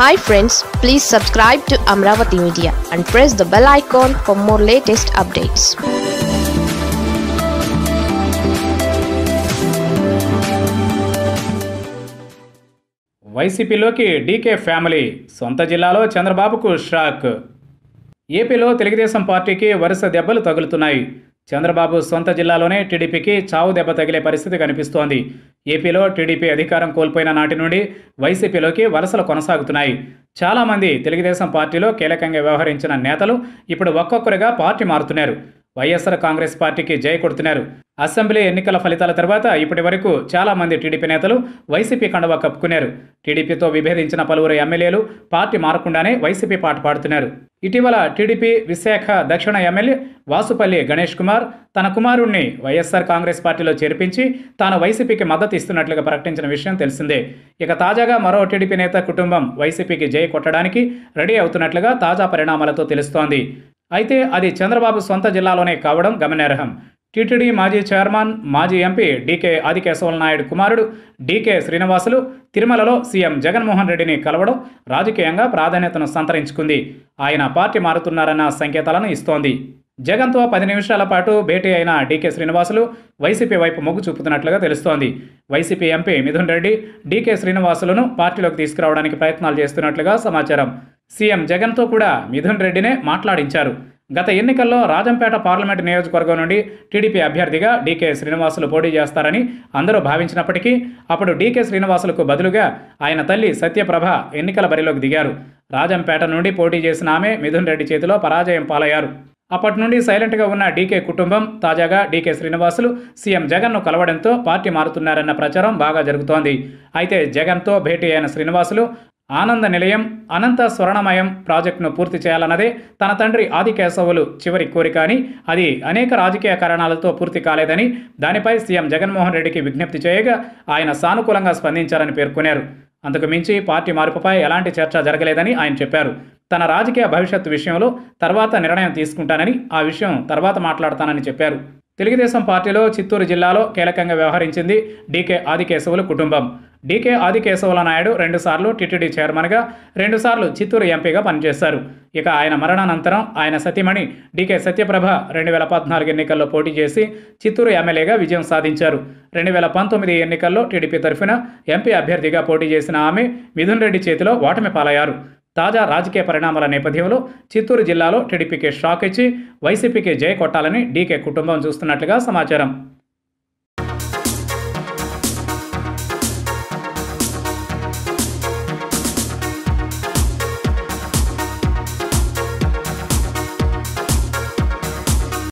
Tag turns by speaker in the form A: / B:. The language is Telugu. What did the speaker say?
A: hi friends please subscribe to Amaravati media and press the bell icon for more latest updates వైసీపీలోకి డీకే ఫ్యామిలీ సొంత జిల్లాలో చంద్రబాబుకు షాక్ ఏపీలో తెలుగుదేశం పార్టీకి వరుస దెబ్బలు తగులుతున్నాయి చంద్రబాబు సొంత జిల్లాలోనే టీడీపీకి చావు దెబ్బ తగిలే పరిస్థితి కనిపిస్తోంది ఏపీలో టీడీపీ అధికారం కోల్పోయిన నాటి నుండి వైసీపీలోకి వలసలు కొనసాగుతున్నాయి చాలామంది తెలుగుదేశం పార్టీలో కీలకంగా వ్యవహరించిన నేతలు ఇప్పుడు ఒక్కొక్కరుగా పార్టీ మారుతున్నారు వైఎస్ఆర్ కాంగ్రెస్ పార్టీకి జయ కొడుతున్నారు అసెంబ్లీ ఎన్నికల ఫలితాల తర్వాత ఇప్పటి వరకు చాలామంది టీడీపీ నేతలు వైసీపీ కండవ కప్పుకున్నారు టీడీపీతో విభేదించిన పలువురు ఎమ్మెల్యేలు పార్టీ మారకుండానే వైసీపీ పాట పాడుతున్నారు ఇటీవల టీడీపీ విశాఖ దక్షిణ ఎమ్మెల్యే వాసుపల్లి గణేష్ కుమార్ తన కుమారుణ్ణి వైఎస్ఆర్ కాంగ్రెస్ పార్టీలో చేర్పించి తాను వైసీపీకి మద్దతు ఇస్తున్నట్లుగా ప్రకటించిన విషయం తెలిసిందే ఇక తాజాగా మరో టీడీపీ నేత కుటుంబం వైసీపీకి జై కొట్టడానికి రెడీ అవుతున్నట్లుగా తాజా పరిణామాలతో తెలుస్తోంది అయితే అది చంద్రబాబు సొంత జిల్లాలోనే కావడం గమనార్హం టీటీడీ మాజీ చైర్మన్ మాజీ ఎంపీ డీకే ఆదికేశవల నాయుడు కుమారుడు డీకే శ్రీనివాసులు తిరుమలలో సీఎం జగన్మోహన్ రెడ్డిని కలవడం రాజకీయంగా ప్రాధాన్యతను సంతరించుకుంది ఆయన పార్టీ మారుతున్నారన్న సంకేతాలను ఇస్తోంది జగన్తో పది నిమిషాల పాటు భేటీ అయిన డీకే శ్రీనివాసులు వైసీపీ వైపు మొగ్గు చూపుతున్నట్లుగా తెలుస్తోంది YCP MP Mithun Reddy DK శ్రీనివాసులను పార్టీలోకి తీసుకురావడానికి ప్రయత్నాలు చేస్తున్నట్లుగా సమాచారం సీఎం జగన్తో కూడా మిథున్ రెడ్డినే మాట్లాడించారు గత ఎన్నికల్లో రాజంపేట పార్లమెంట్ నియోజకవర్గం నుండి టీడీపీ అభ్యర్థిగా డీకే శ్రీనివాసులు పోటీ చేస్తారని అందరూ భావించినప్పటికీ అప్పుడు డీకే శ్రీనివాసులకు బదులుగా ఆయన తల్లి సత్యప్రభ ఎన్నికల బరిలోకి దిగారు రాజంపేట నుండి పోటీ చేసిన ఆమె మిథున్ రెడ్డి చేతిలో పరాజయం పాలయ్యారు అప్పటి నుండి సైలెంట్గా ఉన్న డీకే కుటుంబం తాజాగా డీకే శ్రీనివాసులు సీఎం జగన్ను కలవడంతో పార్టీ మారుతున్నారన్న ప్రచారం బాగా జరుగుతోంది అయితే జగన్తో భేటీ అయిన శ్రీనివాసులు ఆనంద నిలయం అనంత స్వర్ణమయం ప్రాజెక్టును పూర్తి చేయాలన్నదే తన తండ్రి ఆదికేశవులు చివరి కోరిక అని అది అనేక రాజకీయ కారణాలతో పూర్తి కాలేదని దానిపై సీఎం జగన్మోహన్ రెడ్డికి విజ్ఞప్తి చేయగా ఆయన సానుకూలంగా స్పందించారని పేర్కొన్నారు అందుకు మించి పార్టీ మార్పుపై ఎలాంటి చర్చ జరగలేదని ఆయన చెప్పారు తన రాజకీయ భవిష్యత్తు విషయంలో తర్వాత నిర్ణయం తీసుకుంటానని ఆ విషయం తర్వాత మాట్లాడతానని చెప్పారు తెలుగుదేశం పార్టీలో చిత్తూరు జిల్లాలో కీలకంగా వ్యవహరించింది డీకే ఆదికేశవులు కుటుంబం డీకే ఆదికేశవుల నాయుడు రెండుసార్లు టీటీడీ చైర్మన్గా రెండుసార్లు చిత్తూరు ఎంపీగా పనిచేశారు ఇక ఆయన మరణానంతరం ఆయన సతీమణి డీకే సత్యప్రభ రెండు వేల పద్నాలుగు ఎన్నికల్లో పోటీ చేసి చిత్తూరు ఎమ్మెల్యేగా విజయం సాధించారు రెండు వేల పంతొమ్మిది ఎన్నికల్లో టీడీపీ తరఫున ఎంపీ అభ్యర్థిగా పోటీ చేసిన ఆమె మిథున్ రెడ్డి చేతిలో ఓటమి పాలయ్యారు తాజా రాజకీయ పరిణామాల నేపథ్యంలో చిత్తూరు జిల్లాలో టీడీపీకి షాక్ ఇచ్చి వైసీపీకి జయ కొట్టాలని డీకే కుటుంబం చూస్తున్నట్లుగా సమాచారం